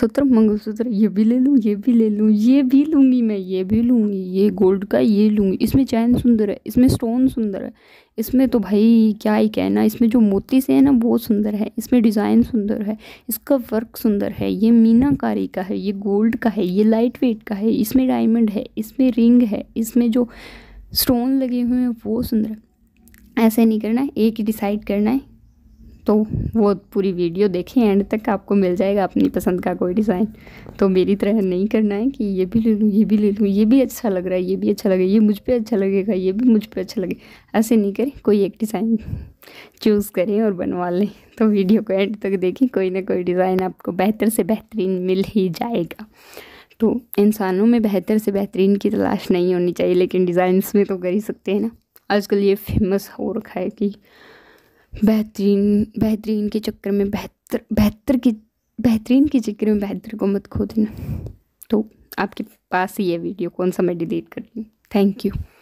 सूत्र मंगलसूत्र ये भी ले लूँ ये भी ले लूँ ये भी लूँगी मैं ये भी लूँगी ये गोल्ड का ये लूँगी इसमें चैन सुंदर है इसमें स्टोन सुंदर है इसमें तो भाई क्या ही कहना इसमें जो मोती से है ना वो सुंदर है इसमें डिज़ाइन सुंदर है इसका वर्क सुंदर है ये मीनाकारी का है ये गोल्ड का है ये लाइट वेट का है इसमें डायमंड है इसमें रिंग है इसमें जो स्टोन लगे हुए हैं वो सुंदर है ऐसे नहीं करना है एक ही डिसाइड करना है तो वो पूरी वीडियो देखें एंड तक आपको मिल जाएगा अपनी पसंद का कोई डिज़ाइन तो मेरी तरह नहीं करना है कि ये भी ले लूँ ये भी ले लूँ ये भी अच्छा लग रहा है ये भी अच्छा लगे ये मुझ पर अच्छा लगेगा ये भी मुझ पर अच्छा लगे ऐसे नहीं करें कोई एक डिज़ाइन चूज़ करें और बनवा लें तो वीडियो को एंड तक देखें कोई ना कोई डिज़ाइन आपको बेहतर से बेहतरीन मिल ही जाएगा तो इंसानों में बेहतर से बेहतरीन की तलाश नहीं होनी चाहिए लेकिन डिज़ाइंस में तो कर ही सकते हैं ना आजकल ये फेमस हो रखा है कि बेहतरीन बेहतरीन के चक्कर में बेहतर बेहतर के बेहतरीन के चक्कर में बेहतर को मत खो देना तो आपके पास ही है वीडियो कौन सा मैं डिलीट कर दूँ हूँ थैंक यू